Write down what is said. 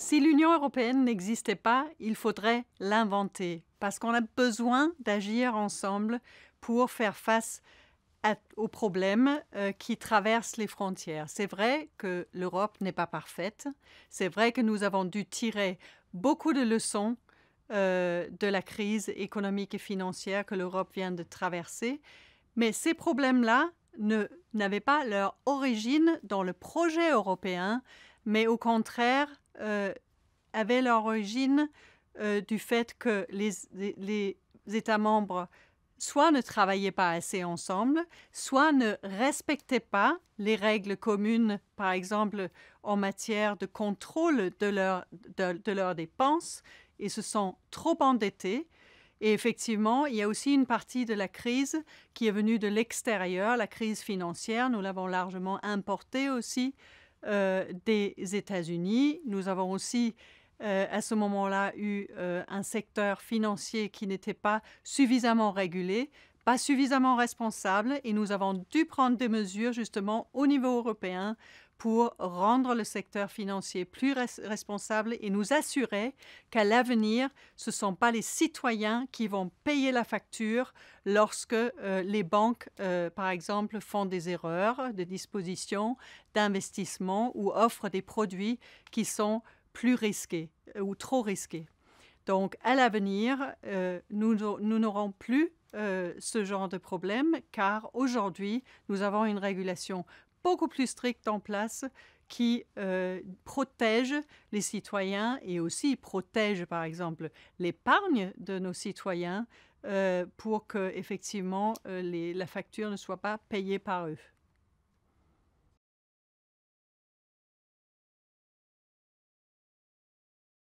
Si l'Union européenne n'existait pas, il faudrait l'inventer, parce qu'on a besoin d'agir ensemble pour faire face aux problèmes euh, qui traversent les frontières. C'est vrai que l'Europe n'est pas parfaite, c'est vrai que nous avons dû tirer beaucoup de leçons euh, de la crise économique et financière que l'Europe vient de traverser, mais ces problèmes-là n'avaient pas leur origine dans le projet européen mais au contraire euh, avait l'origine euh, du fait que les, États membres soit ne travaillaient pas assez ensemble, soit ne respectaient pas les règles communes, par exemple en matière de contrôle de, de leurs dépenses, et se sont trop endettés. Et effectivement, il y a aussi une partie de la crise qui est venue de l'extérieur, la crise financière, nous l'avons largement importée aussi euh, des États-Unis. Nous avons aussi euh, à ce moment-là eu euh, un secteur financier qui n'était pas suffisamment régulé, pas suffisamment responsable, et nous avons dû prendre des mesures justement au niveau européen pour rendre le secteur financier plus responsable et nous assurer qu'à l'avenir, ce ne sont pas les citoyens qui vont payer la facture lorsque euh, les banques, euh, par exemple, font des erreurs de disposition, d'investissement ou offrent des produits qui sont plus risqués euh, ou trop risqués. Donc, à l'avenir, nous n'aurons plus ce genre de problème car aujourd'hui, nous avons une régulation beaucoup plus strictes en place qui euh, protègent les citoyens et aussi protègent, par exemple, l'épargne de nos citoyens euh, pour que, effectivement, euh, la facture ne soit pas payée par eux.